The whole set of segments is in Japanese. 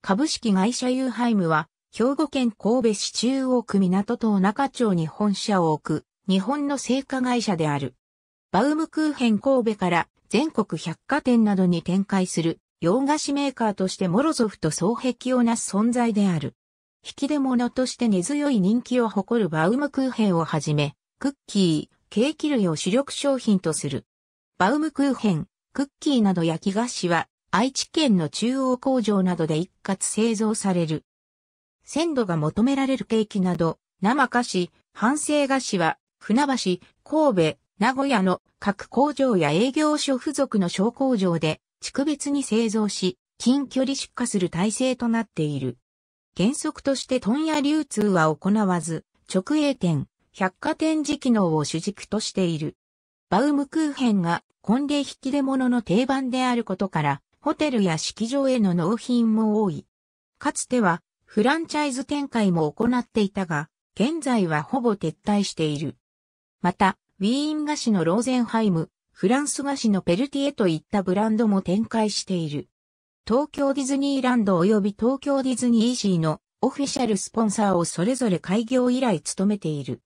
株式会社ユーハイムは、兵庫県神戸市中央区港東中町に本社を置く、日本の製菓会社である。バウムクーヘン神戸から全国百貨店などに展開する洋菓子メーカーとしてモロゾフと双璧をなす存在である。引き出物として根強い人気を誇るバウムクーヘンをはじめ、クッキー、ケーキ類を主力商品とする。バウムクーヘン、クッキーなど焼き菓子は愛知県の中央工場などで一括製造される。鮮度が求められるケーキなど、生菓子、半生菓子は、船橋、神戸、名古屋の各工場や営業所付属の小工場で、地区別に製造し、近距離出荷する体制となっている。原則として問屋流通は行わず、直営店、百貨店時機能を主軸としている。バウムクーヘンが、婚礼引き出物の定番であることから、ホテルや式場への納品も多い。かつては、フランチャイズ展開も行っていたが、現在はほぼ撤退している。また、ウィーン菓子のローゼンハイム、フランス菓子のペルティエといったブランドも展開している。東京ディズニーランド及び東京ディズニーシーのオフィシャルスポンサーをそれぞれ開業以来務めている。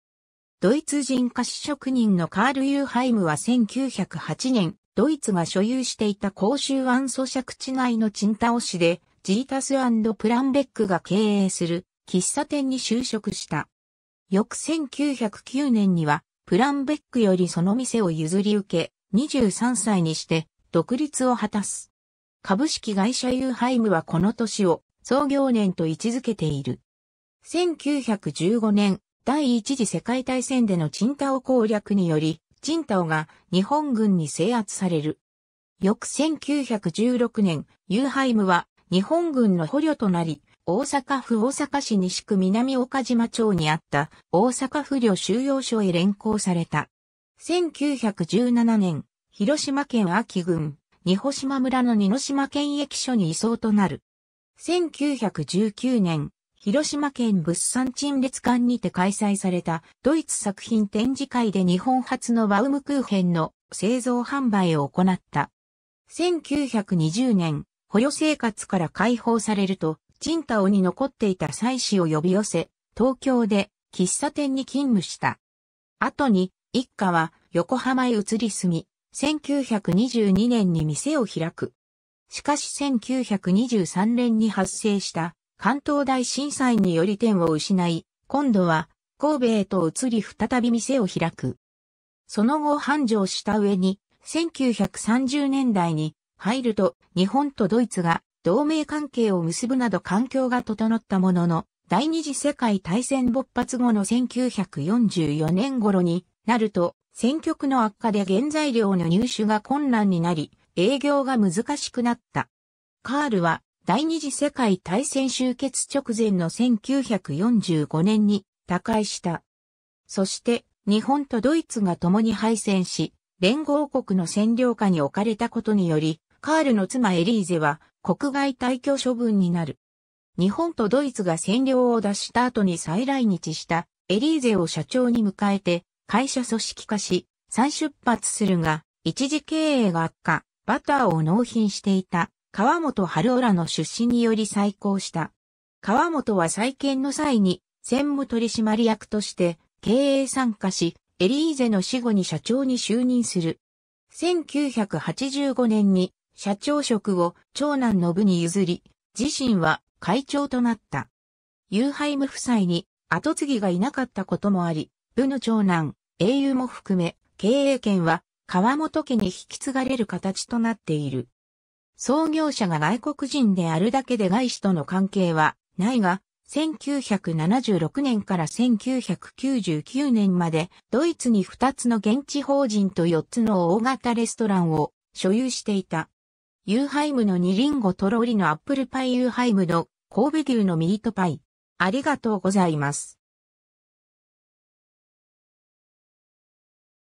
ドイツ人菓子職人のカール・ユーハイムは1908年、ドイツが所有していた公衆安租借地内のチンタオ市で、ジータスプランベックが経営する喫茶店に就職した。翌1909年には、プランベックよりその店を譲り受け、23歳にして独立を果たす。株式会社ユーハイムはこの年を創業年と位置づけている。1915年、第一次世界大戦でのチンタオ攻略により、チンタオが日本軍に制圧される。翌1916年、ユーハイムは日本軍の捕虜となり、大阪府大阪市西区南岡島町にあった大阪府領収容所へ連行された。1917年、広島県秋郡、二保島村の二の島県役所に移送となる。1919年、広島県物産陳列館にて開催されたドイツ作品展示会で日本初のバウムクーヘンの製造販売を行った。1920年、捕虜生活から解放されると、賃貸に残っていた妻子を呼び寄せ、東京で喫茶店に勤務した。後に、一家は横浜へ移り住み、1922年に店を開く。しかし1923年に発生した関東大震災により店を失い、今度は神戸へと移り再び店を開く。その後繁盛した上に、1930年代に入ると日本とドイツが同盟関係を結ぶなど環境が整ったものの、第二次世界大戦勃発後の1944年頃になると、戦局の悪化で原材料の入手が困難になり、営業が難しくなった。カールは第二次世界大戦終結直前の1945年に他界した。そして日本とドイツが共に敗戦し、連合国の占領下に置かれたことにより、カールの妻エリーゼは国外退去処分になる。日本とドイツが占領を出した後に再来日したエリーゼを社長に迎えて会社組織化し、再出発するが、一時経営が悪化、バターを納品していた川本春夫らの出資により再興した。川本は再建の際に、専務取締役として経営参加し、エリーゼの死後に社長に就任する。1985年に社長職を長男の部に譲り、自身は会長となった。ユーハイム夫妻に後継ぎがいなかったこともあり、部の長男、英雄も含め、経営権は川本家に引き継がれる形となっている。創業者が外国人であるだけで外資との関係はないが、1976年から1999年までドイツに2つの現地法人と4つの大型レストランを所有していた。ユーハイムのニリンゴとロリのアップルパイユーハイムの神戸牛のミートパイ。ありがとうございます。